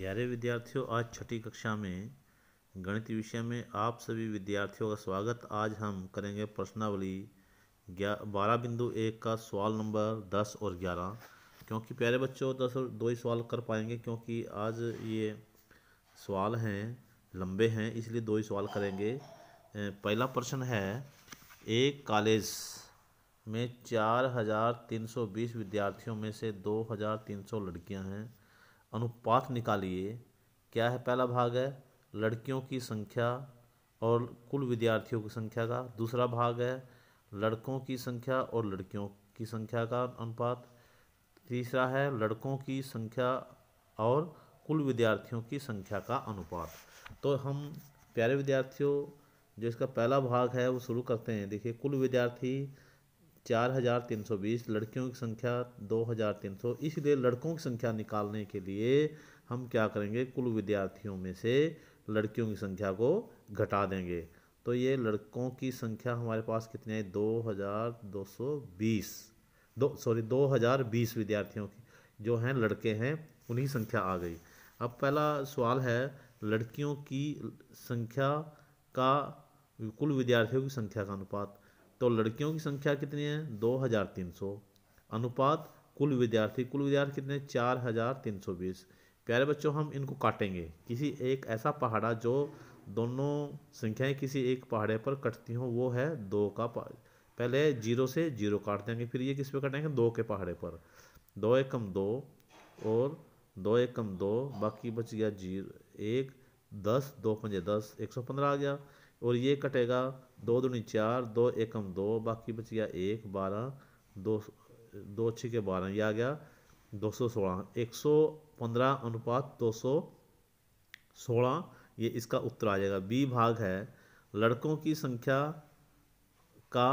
प्यारे विद्यार्थियों आज छठी कक्षा में गणित विषय में आप सभी विद्यार्थियों का स्वागत आज हम करेंगे प्रश्नावली बारह बिंदु एक का सवाल नंबर दस और ग्यारह क्योंकि प्यारे बच्चों दस और दो ही सवाल कर पाएंगे क्योंकि आज ये सवाल हैं लंबे हैं इसलिए दो ही सवाल करेंगे पहला प्रश्न है एक कॉलेज में चार हज़ार तीन सौ बीस विद्यार्थियों में से दो हज़ार तीन सौ लड़कियाँ हैं अनुपात निकालिए क्या है पहला भाग है लड़कियों की संख्या और कुल विद्यार्थियों की संख्या का दूसरा भाग है लड़कों की संख्या और लड़कियों की संख्या का अनुपात तीसरा है लड़कों की संख्या और कुल विद्यार्थियों की संख्या का अनुपात तो हम प्यारे विद्यार्थियों जो इसका पहला भाग है वो शुरू करते हैं देखिए कुल विद्यार्थी चार हज़ार तीन सौ बीस लड़कियों की संख्या दो हज़ार तीन सौ इसलिए लड़कों की संख्या निकालने के लिए हम क्या करेंगे कुल विद्यार्थियों में से लड़कियों की संख्या को घटा देंगे तो ये लड़कों की संख्या हमारे पास कितने है दो हज़ार दो सौ बीस दो सॉरी दो हज़ार बीस विद्यार्थियों की जो हैं लड़के हैं उन्हीं संख्या आ गई अब पहला सवाल है लड़कियों की संख्या का कुल विद्यार्थियों की संख्या का अनुपात तो लड़कियों की संख्या कितनी है दो हज़ार तीन सौ अनुपात कुल विद्यार्थी कुल विद्यार्थी कितने चार हज़ार तीन सौ बीस प्यारे बच्चों हम इनको काटेंगे किसी एक ऐसा पहाड़ा जो दोनों संख्याएं किसी एक पहाड़े पर कटती हों वो है दो का पहले जीरो से जीरो काट देंगे फिर ये किस पे कटेंगे दो के पहाड़े पर दो एक कम दो और दो एकम दो बाकी बच गया जीरो एक दस दो पंजे दस एक सौ पंद्रह आ गया और ये कटेगा दो दूनी चार दो एकम दो बाकी बच गया एक बारह दो दो छः के बारह ये आ गया दो सौ सोलह एक सौ पंद्रह अनुपात दो सौ सोलह ये इसका उत्तर आ जाएगा बी भाग है लड़कों की संख्या का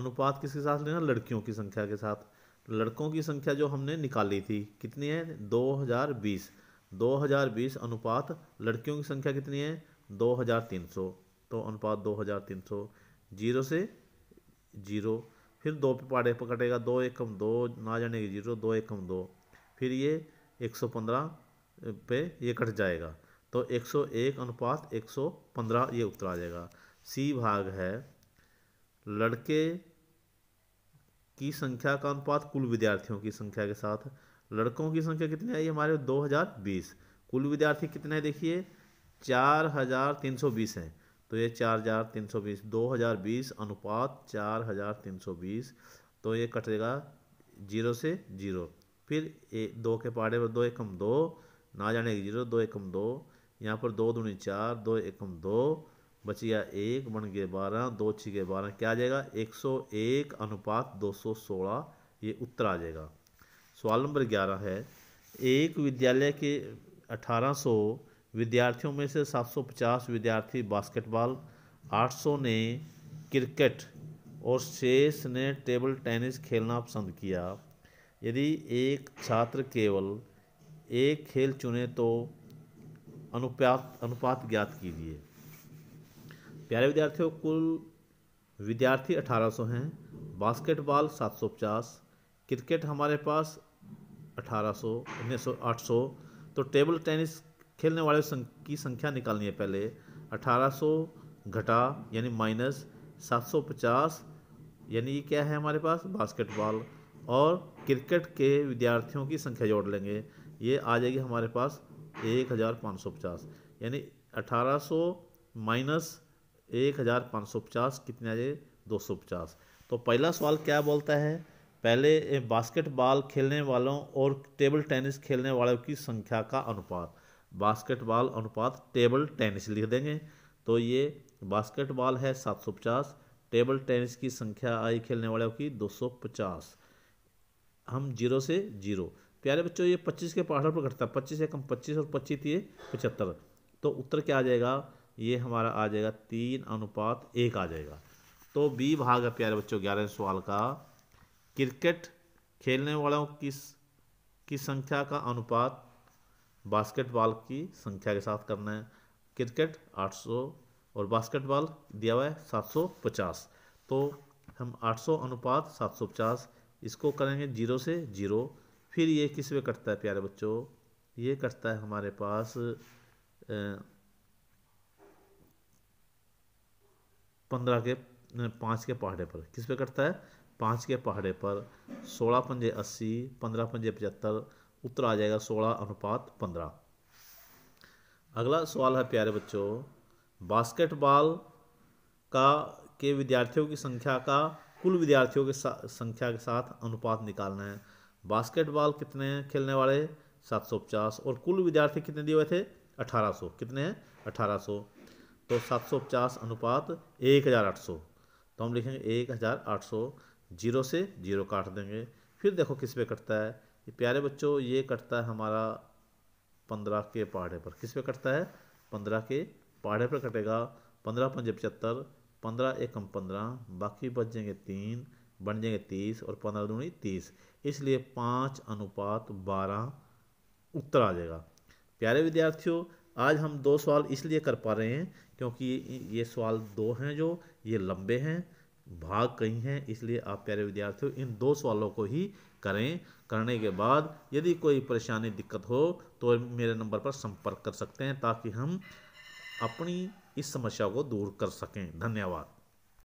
अनुपात किसके साथ लेना लड़कियों की संख्या के साथ लड़कों की संख्या जो हमने निकाली थी कितनी है दो दो हजार बीस हजार बीस अनुपात लड़कियों की संख्या कितनी है दो हज़ार तीन सौ तो अनुपात दो हज़ार तीन सौ जीरो से जीरो फिर दो पे पाड़े पर कटेगा दो एकम दो ना जाने की जीरो दो एकम दो फिर ये एक सौ पंद्रह पे ये कट जाएगा तो एक सौ एक अनुपात एक सौ पंद्रह ये उत्तर आ जाएगा सी भाग है लड़के की संख्या का अनुपात कुल विद्यार्थियों की संख्या के साथ लड़कों की संख्या कितनी आई हमारे दो हज़ार बीस कुल विद्यार्थी कितने देखिए चार हज़ार तीन सौ बीस हैं तो ये चार हज़ार तीन सौ बीस दो हज़ार बीस अनुपात चार हज़ार तीन सौ बीस तो ये कटेगा जीरो से जीरो फिर ए, दो के पहाड़े पर दो एकम दो ना जाने की जीरो दो एकम दो यहाँ पर दो दूनी चार दो एकम दो बच गया एक बन गए बारह दो छी गए बारह क्या आ जाएगा एक सौ एक अनुपात दो सौ सोलह ये उत्तर आ जाएगा सवाल नंबर ग्यारह है एक विद्यालय के अठारह सौ विद्यार्थियों में से 750 विद्यार्थी बास्केटबॉल 800 ने क्रिकेट और शेष ने टेबल टेनिस खेलना पसंद किया यदि एक छात्र केवल एक खेल चुने तो अनुपात अनुपात ज्ञात कीजिए प्यारे विद्यार्थियों कुल विद्यार्थी 1800 हैं बास्केटबॉल 750 क्रिकेट हमारे पास 1800 800, तो टेबल टेनिस खेलने वाले संक, की संख्या निकालनी है पहले 1800 घटा यानी माइनस 750 यानी ये क्या है हमारे पास बास्केटबॉल और क्रिकेट के विद्यार्थियों की संख्या जोड़ लेंगे ये आ जाएगी हमारे पास 1550 यानी 1800 माइनस 1550 कितने आ जाए 250 तो पहला सवाल क्या बोलता है पहले बास्केटबॉल खेलने वालों और टेबल टेनिस खेलने वालों की संख्या का अनुपात बास्केटबॉल अनुपात टेबल टेनिस लिख देंगे तो ये बास्केटबॉल है 750 टेबल टेनिस की संख्या आई खेलने वालों की 250 हम जीरो से जीरो प्यारे बच्चों ये 25 के पहाड़ पर घटता है पच्चीस एकम पच्चीस और पच्चीस ये पचहत्तर तो उत्तर क्या आ जाएगा ये हमारा आ जाएगा तीन अनुपात एक आ जाएगा तो बी भाग है प्यारे बच्चों ग्यारह सवाल का क्रिकेट खेलने वालों की की संख्या का अनुपात बास्केटबॉल की संख्या के साथ करना है क्रिकेट 800 और बास्केटबॉल दिया हुआ है 750 तो हम 800 अनुपात 750 इसको करेंगे जीरो से जीरो फिर ये किस में कटता है प्यारे बच्चों ये कटता है हमारे पास पंद्रह के पाँच के पहाड़े पर किस पे कटता है पाँच के पहाड़े पर सोलह पंजे अस्सी पंद्रह पंजे पचहत्तर उत्तर आ जाएगा सोलह अनुपात पंद्रह अगला सवाल है प्यारे बच्चों बास्केटबॉल का के विद्यार्थियों की संख्या का कुल विद्यार्थियों के संख्या के साथ अनुपात निकालना है बास्केटबॉल कितने खेलने वाले 750 और कुल विद्यार्थी कितने दिए हुए थे 1800 कितने हैं सौ तो 750 अनुपात 1800 तो हम लिखेंगे 1800 जीरो से जीरो काट देंगे फिर देखो किस पे कटता है कि प्यारे बच्चों ये कटता है हमारा पंद्रह के पहाड़े पर किस पे कटता है पंद्रह के पहाड़े पर कटेगा पंद्रह पंजे पचहत्तर पंद्रह एकम पंद्रह बाकी बच जाएंगे तीन बन जाएंगे तीस और पंद्रह दूनी तीस इसलिए पाँच अनुपात बारह उत्तर आ जाएगा प्यारे विद्यार्थियों आज हम दो सवाल इसलिए कर पा रहे हैं क्योंकि ये सवाल दो हैं जो ये लंबे हैं भाग कहीं हैं इसलिए आप प्यारे विद्यार्थियों इन दो सवालों को ही करें करने के बाद यदि कोई परेशानी दिक्कत हो तो मेरे नंबर पर संपर्क कर सकते हैं ताकि हम अपनी इस समस्या को दूर कर सकें धन्यवाद